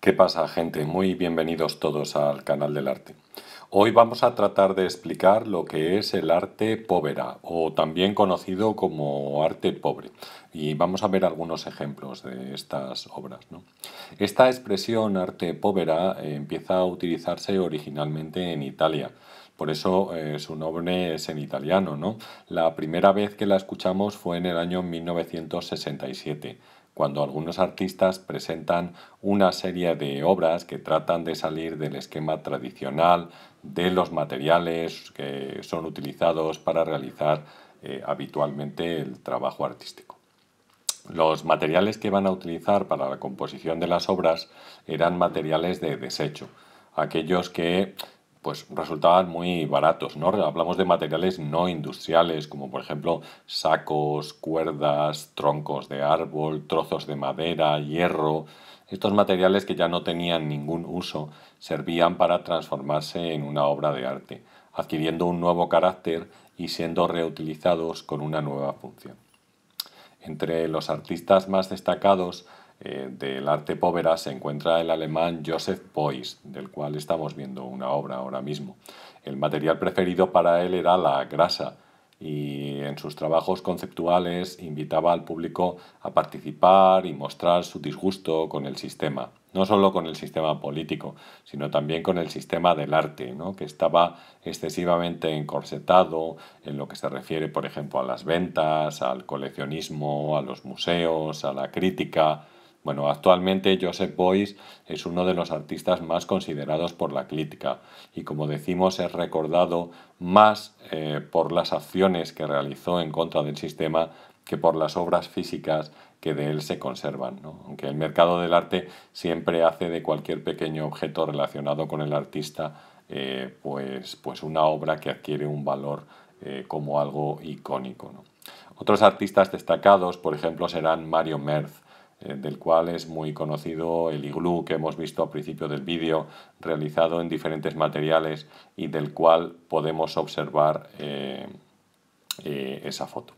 ¿Qué pasa gente? Muy bienvenidos todos al canal del arte. Hoy vamos a tratar de explicar lo que es el arte povera o también conocido como arte pobre y vamos a ver algunos ejemplos de estas obras. Esta expresión arte povera eh, empieza a utilizarse originalmente en Italia. Por eso eh, su nombre es en italiano, ¿no? La primera vez que la escuchamos fue en el año 1967 cuando algunos artistas presentan una serie de obras que tratan de salir del esquema tradicional de los materiales que son utilizados para realizar eh, habitualmente el trabajo artístico. Los materiales que van a utilizar para la composición de las obras eran materiales de desecho, aquellos que pues resultaban muy baratos. ¿no? Hablamos de materiales no industriales, como por ejemplo sacos, cuerdas, troncos de árbol, trozos de madera, hierro. Estos materiales que ya no tenían ningún uso servían para transformarse en una obra de arte, adquiriendo un nuevo carácter y siendo reutilizados con una nueva función. Entre los artistas más destacados eh, del arte povera se encuentra el alemán Joseph Beuys, del cual estamos viendo una obra ahora mismo. El material preferido para él era la grasa y en sus trabajos conceptuales invitaba al público a participar y mostrar su disgusto con el sistema, no solo con el sistema político, sino también con el sistema del arte, que estaba excesivamente encorsetado en lo que se refiere, por ejemplo, a las ventas, al coleccionismo, a los museos, a la crítica, bueno, actualmente Joseph Boyce es uno de los artistas más considerados por la crítica y como decimos es recordado más eh, por las acciones que realizó en contra del sistema que por las obras físicas que de él se conservan. Aunque el mercado del arte siempre hace de cualquier pequeño objeto relacionado con el artista eh, pues, pues una obra que adquiere un valor eh, como algo icónico. Otros artistas destacados, por ejemplo, serán Mario Merz, eh, del cual es muy conocido el iglú que hemos visto al principio del vídeo, realizado en diferentes materiales y del cual podemos observar eh, eh, esa foto.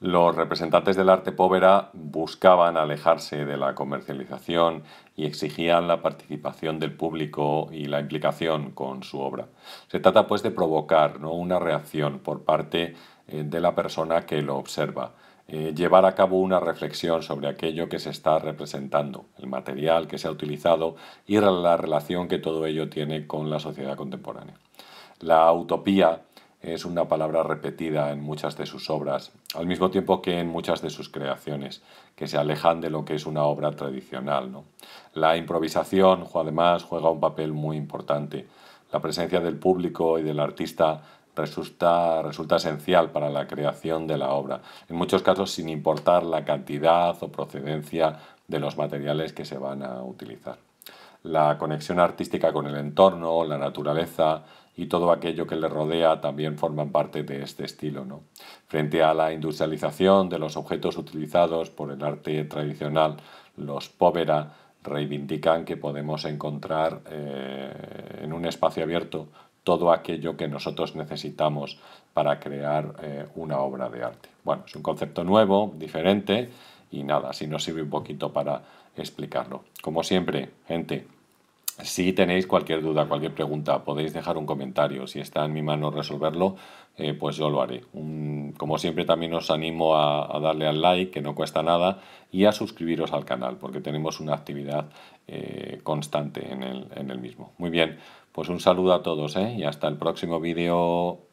Los representantes del arte povera buscaban alejarse de la comercialización y exigían la participación del público y la implicación con su obra. Se trata pues de provocar una reacción por parte de la persona que lo observa eh, llevar a cabo una reflexión sobre aquello que se está representando, el material que se ha utilizado y la relación que todo ello tiene con la sociedad contemporánea. La utopía es una palabra repetida en muchas de sus obras, al mismo tiempo que en muchas de sus creaciones, que se alejan de lo que es una obra tradicional. La improvisación, además, juega un papel muy importante. La presencia del público y del artista resulta, resulta esencial para la creación de la obra, en muchos casos sin importar la cantidad o procedencia de los materiales que se van a utilizar. La conexión artística con el entorno, la naturaleza y todo aquello que le rodea también forman parte de este estilo. ¿no? Frente a la industrialización de los objetos utilizados por el arte tradicional, los povera reivindican que podemos encontrar eh, en un espacio abierto todo aquello que nosotros necesitamos para crear eh, una obra de arte. Bueno, es un concepto nuevo, diferente y nada, Si nos sirve un poquito para explicarlo. Como siempre, gente, si tenéis cualquier duda, cualquier pregunta, podéis dejar un comentario. Si está en mi mano resolverlo, eh, pues yo lo haré. como siempre, también os animo a, darle al like, que no cuesta nada, y a suscribiros al canal, porque tenemos una actividad eh, constante en el, en el, mismo. Muy bien, pues un saludo a todos ¿eh? y hasta el próximo vídeo.